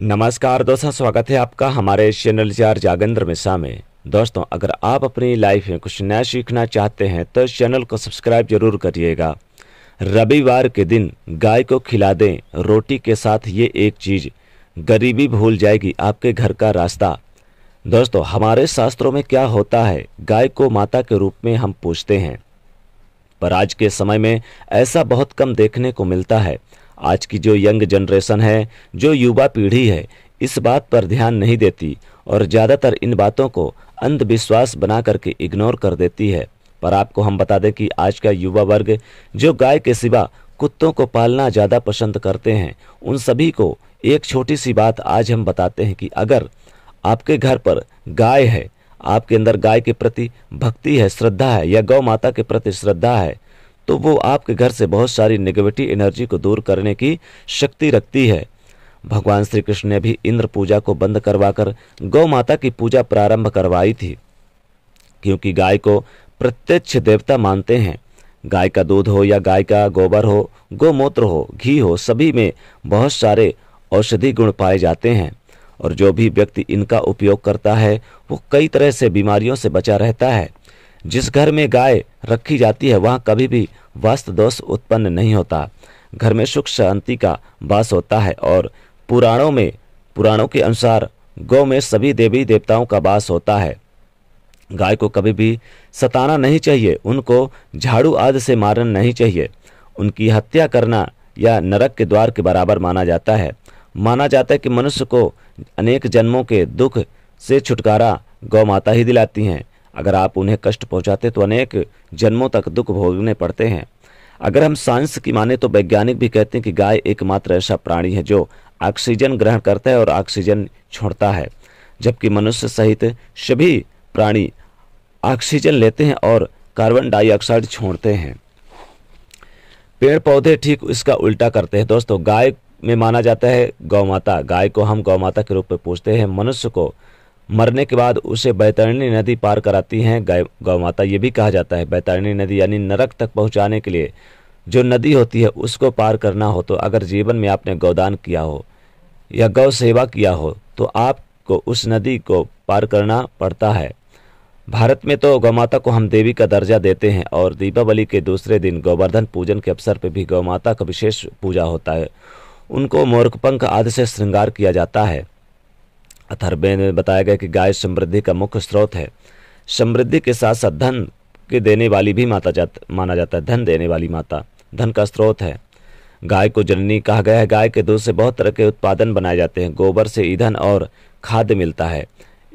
नमस्कार दोस्तों स्वागत है आपका हमारे चैनल चार जागेंद्र मिश्रा में दोस्तों अगर आप अपनी लाइफ में कुछ नया सीखना चाहते हैं तो चैनल को सब्सक्राइब जरूर करिएगा रविवार के दिन गाय को खिला दें रोटी के साथ ये एक चीज़ गरीबी भूल जाएगी आपके घर का रास्ता दोस्तों हमारे शास्त्रों में क्या होता है गाय को माता के रूप में हम पूछते हैं पर आज के समय में ऐसा बहुत कम देखने को मिलता है आज की जो यंग जनरेशन है जो युवा पीढ़ी है इस बात पर ध्यान नहीं देती और ज़्यादातर इन बातों को अंधविश्वास बना करके इग्नोर कर देती है पर आपको हम बता दें कि आज का युवा वर्ग जो गाय के सिवा कुत्तों को पालना ज़्यादा पसंद करते हैं उन सभी को एक छोटी सी बात आज हम बताते हैं कि अगर आपके घर पर गाय है आपके अंदर गाय के प्रति भक्ति है श्रद्धा है या गौ माता के प्रति श्रद्धा है तो वो आपके घर से बहुत सारी नेगेटिव एनर्जी को दूर करने की शक्ति रखती है भगवान श्री कृष्ण ने भी इंद्र पूजा को बंद करवाकर गौ माता की पूजा प्रारंभ करवाई थी क्योंकि गाय को प्रत्यक्ष देवता मानते हैं गाय का दूध हो या गाय का गोबर हो गोमूत्र हो घी हो सभी में बहुत सारे औषधि गुण पाए जाते हैं और जो भी व्यक्ति इनका उपयोग करता है वो कई तरह से बीमारियों से बचा रहता है जिस घर में गाय रखी जाती है वहाँ कभी भी वास्तु दोष उत्पन्न नहीं होता घर में सुख शांति का वास होता है और पुराणों में पुराणों के अनुसार गौ में सभी देवी देवताओं का वास होता है गाय को कभी भी सताना नहीं चाहिए उनको झाड़ू आदि से मारना नहीं चाहिए उनकी हत्या करना या नरक के द्वार के बराबर माना जाता है माना जाता है कि मनुष्य को अनेक जन्मों के दुख से छुटकारा गौ माता ही दिलाती हैं अगर आप उन्हें कष्ट पहुंचाते तो अनेक जन्मों तक दुख भोगने पड़ते हैं अगर हम साइंस की माने तो वैज्ञानिक भी कहते हैं कि गाय एकमात्र ऐसा प्राणी है जो ऑक्सीजन ग्रहण करता है और ऑक्सीजन छोड़ता है जबकि मनुष्य सहित सभी प्राणी ऑक्सीजन लेते हैं और कार्बन डाइऑक्साइड छोड़ते हैं पेड़ पौधे ठीक इसका उल्टा करते हैं दोस्तों गाय में माना जाता है गौ माता गाय को हम गौ माता के रूप में पूछते हैं मनुष्य को मरने के बाद उसे बैतरणी नदी पार कराती हैं गाय गौ माता ये भी कहा जाता है बैतरणी नदी यानी नरक तक पहुंचाने के लिए जो नदी होती है उसको पार करना हो तो अगर जीवन में आपने गौदान किया हो या गौ सेवा किया हो तो आपको उस नदी को पार करना पड़ता है भारत में तो गौ माता को हम देवी का दर्जा देते हैं और दीपावली के दूसरे दिन गोवर्धन पूजन के अवसर पर भी गौ माता का विशेष पूजा होता है उनको मोरकपंख आदि से श्रृंगार किया जाता है अथर्वेद में बताया गया कि गाय समृद्धि का मुख्य स्रोत है समृद्धि के साथ साथ धन के देने वाली भी माता जात माना जाता है धन देने वाली माता धन का स्रोत है गाय को जननी कहा गया है गाय के दूध से बहुत तरह के उत्पादन बनाए जाते हैं गोबर से ईंधन और खाद मिलता है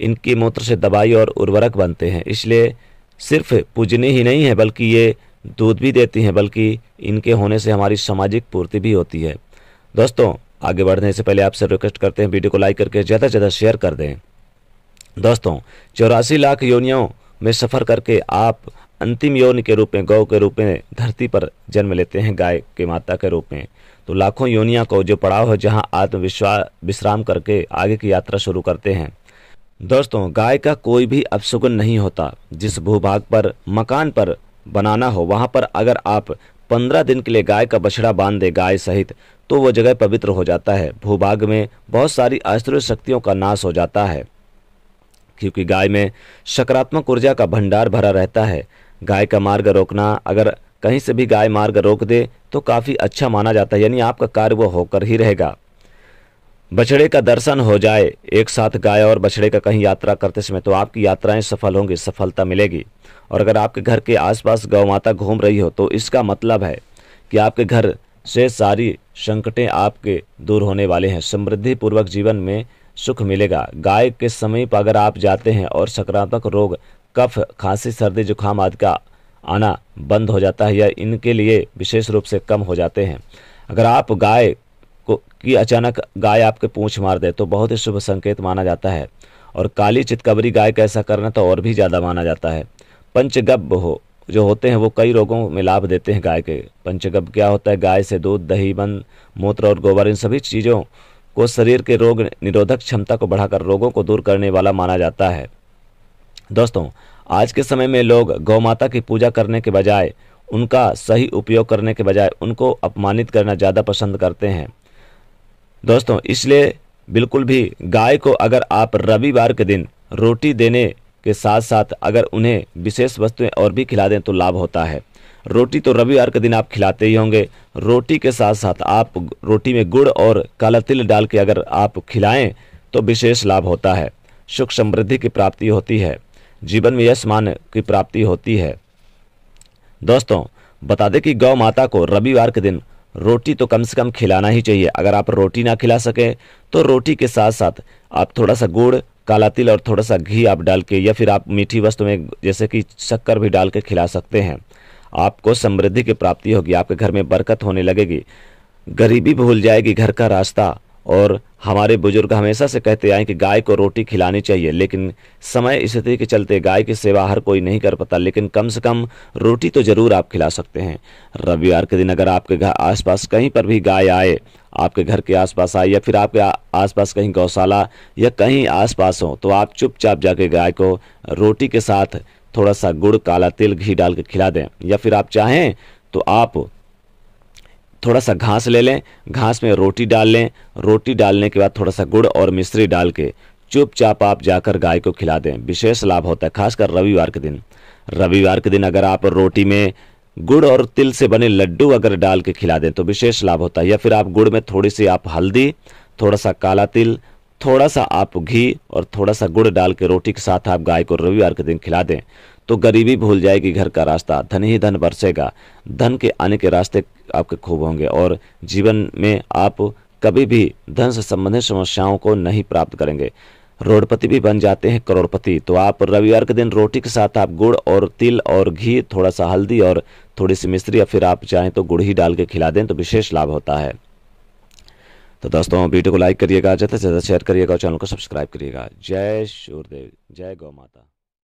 इनकी मूत्र से दवाई और उर्वरक बनते हैं इसलिए सिर्फ पूजनी ही नहीं है बल्कि ये दूध भी देती हैं बल्कि इनके होने से हमारी सामाजिक पूर्ति भी होती है दोस्तों आगे बढ़ने से पहले आपसे रिक्वेस्ट करते हैं वीडियो को लाइक करके ज़्यादा से ज़्यादा शेयर कर दें दोस्तों चौरासी लाख योनियों में सफ़र करके आप अंतिम योनि के रूप में गौ के रूप में धरती पर जन्म लेते हैं गाय के माता के रूप में तो लाखों योनिया को जो पड़ाव है जहां आत्मविश्वास विश्राम करके आगे की यात्रा शुरू करते हैं दोस्तों गाय का कोई भी अपशगुन नहीं होता जिस भूभाग पर मकान पर बनाना हो वहां पर अगर आप पंद्रह दिन के लिए गाय का बछड़ा बांध दे गाय सहित तो वह जगह पवित्र हो जाता है भूभाग में बहुत सारी आश्चर्य शक्तियों का नाश हो जाता है क्योंकि गाय में सकारात्मक ऊर्जा का भंडार भरा रहता है गाय का मार्ग रोकना अगर कहीं से भी गाय मार्ग रोक दे तो काफ़ी अच्छा माना जाता है यानी आपका कार्य वह होकर ही रहेगा बछड़े का दर्शन हो जाए एक साथ गाय और बछड़े का कहीं यात्रा करते समय तो आपकी यात्राएं सफल होंगी सफलता मिलेगी और अगर आपके घर के आसपास गौ माता घूम रही हो तो इसका मतलब है कि आपके घर से सारी संकटें आपके दूर होने वाले हैं समृद्धिपूर्वक जीवन में सुख मिलेगा गाय के समीप अगर आप जाते हैं और सकारात्मक रोग कफ खांसी सर्दी जुकाम आदि का आना बंद हो जाता है या इनके लिए विशेष रूप से कम हो जाते हैं अगर आप गाय कि अचानक गाय आपके पूँछ मार दे तो बहुत ही शुभ संकेत माना जाता है और काली चितकबरी गाय का ऐसा करना तो और भी ज़्यादा माना जाता है पंचगब्ब हो जो होते हैं वो कई रोगों में लाभ देते हैं गाय के पंचगब क्या होता है गाय से दूध दही बंद मूत्र और गोबर इन सभी चीज़ों को शरीर के रोग निरोधक क्षमता को बढ़ाकर रोगों को दूर करने वाला माना जाता है दोस्तों आज के समय में लोग गौ माता की पूजा करने के बजाय उनका सही उपयोग करने के बजाय उनको अपमानित करना ज़्यादा पसंद करते हैं दोस्तों इसलिए बिल्कुल भी गाय को अगर आप रविवार के दिन रोटी देने के साथ साथ अगर उन्हें विशेष वस्तुएं और भी खिला दें तो लाभ होता है रोटी तो रविवार के दिन आप खिलाते ही होंगे रोटी के साथ साथ आप रोटी में गुड़ और काला तिल डाल के अगर आप खिलाएं तो विशेष लाभ होता है सुख समृद्धि की प्राप्ति होती है जीवन में यश मान की प्राप्ति होती है दोस्तों बता दें कि गौ माता को रविवार के दिन रोटी तो कम से कम खिलाना ही चाहिए अगर आप रोटी ना खिला सके तो रोटी के साथ साथ आप थोड़ा सा गुड़ काला तिल और थोड़ा सा घी आप डाल के या फिर आप मीठी वस्तु में जैसे कि शक्कर भी डाल के खिला सकते हैं आपको समृद्धि की प्राप्ति होगी आपके घर में बरकत होने लगेगी गरीबी भूल जाएगी घर का रास्ता और हमारे बुजुर्ग हमेशा से कहते आए कि गाय को रोटी खिलानी चाहिए लेकिन समय स्थिति के चलते गाय की सेवा हर कोई नहीं कर पाता लेकिन कम से कम रोटी तो जरूर आप खिला सकते हैं रविवार के दिन अगर आपके घर आसपास कहीं पर भी गाय आए आपके घर के आसपास आए या फिर आपके आसपास कहीं गौशाला या कहीं आसपास हो तो आप चुपचाप जाके गाय को रोटी के साथ थोड़ा सा गुड़ काला तिल घी डाल के खिला दें या फिर आप चाहें तो आप थोड़ा सा घास ले लें घास में रोटी डाल लें रोटी डालने के बाद थोड़ा सा गुड़ और मिश्री डाल के चुपचाप आप जाकर गाय को खिला दें विशेष लाभ होता है खासकर रविवार के दिन रविवार के दिन अगर आप रोटी में गुड़ और तिल से बने लड्डू अगर डाल के खिला दें तो विशेष लाभ होता है या फिर आप गुड़ में थोड़ी सी आप हल्दी थोड़ा सा काला तिल थोड़ा सा आप घी और थोड़ा सा गुड़ डाल के रोटी के साथ आप गाय को रविवार के दिन खिला दें तो गरीबी भूल जाएगी घर का रास्ता धन ही धन बरसेगा धन के आने के रास्ते आपके खूब होंगे और जीवन में आप कभी भी धन से संबंधित समस्याओं को नहीं प्राप्त करेंगे रोडपति भी बन जाते हैं करोड़पति तो आप रविवार के दिन रोटी के साथ आप गुड़ और तिल और घी थोड़ा सा हल्दी और थोड़ी सी मिश्री या फिर आप चाहें तो गुड़ ही डाल के खिला दें तो विशेष लाभ होता है तो दोस्तों वीडियो को लाइक करिएगा ज़्यादा से ज़्यादा शेयर करिएगा और चैनल को सब्सक्राइब करिएगा जय सूर्यदेव जय गौ माता